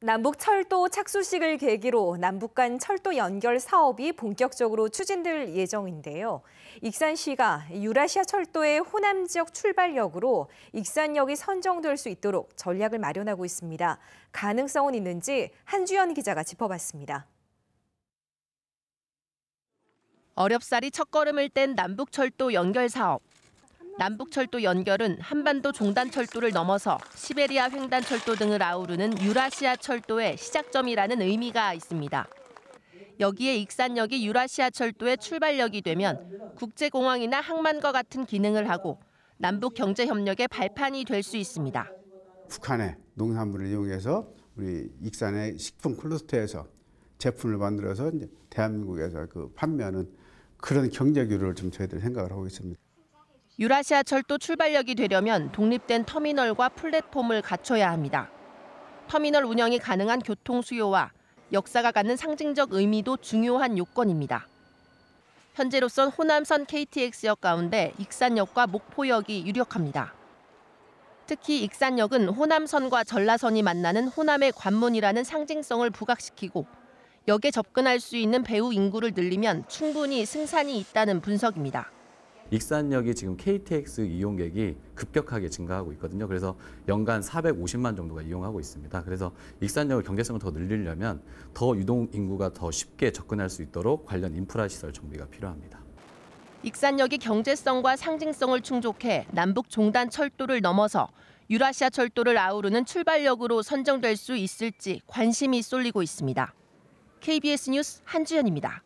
남북 철도 착수식을 계기로 남북 간 철도 연결 사업이 본격적으로 추진될 예정인데요. 익산시가 유라시아 철도의 호남 지역 출발역으로 익산역이 선정될 수 있도록 전략을 마련하고 있습니다. 가능성은 있는지 한주연 기자가 짚어봤습니다. 어렵사리 첫걸음을 뗀 남북철도 연결 사업. 남북철도 연결은 한반도 종단철도를 넘어서 시베리아 횡단철도 등을 아우르는 유라시아 철도의 시작점이라는 의미가 있습니다. 여기에 익산역이 유라시아 철도의 출발역이 되면 국제공항이나 항만과 같은 기능을 하고 남북 경제 협력의 발판이 될 수 있습니다. 북한의 농산물을 이용해서 우리 익산의 식품 클러스터에서 제품을 만들어서 대한민국에서 그 판매하는 그런 경제 규를 좀 저희들 생각을 하고 있습니다. 유라시아 철도 출발역이 되려면 독립된 터미널과 플랫폼을 갖춰야 합니다. 터미널 운영이 가능한 교통 수요와 역사가 갖는 상징적 의미도 중요한 요건입니다. 현재로선 호남선 KTX역 가운데 익산역과 목포역이 유력합니다. 특히 익산역은 호남선과 전라선이 만나는 호남의 관문이라는 상징성을 부각시키고 역에 접근할 수 있는 배우 인구를 늘리면 충분히 승산이 있다는 분석입니다. 익산역이 지금 KTX 이용객이 급격하게 증가하고 있거든요. 그래서 연간 450만 정도가 이용하고 있습니다. 그래서 익산역을 경제성을 더 늘리려면 더 유동 인구가 더 쉽게 접근할 수 있도록 관련 인프라 시설 정비가 필요합니다. 익산역이 경제성과 상징성을 충족해 남북 종단 철도를 넘어서 유라시아 철도를 아우르는 출발역으로 선정될 수 있을지 관심이 쏠리고 있습니다. KBS 뉴스 한주연입니다.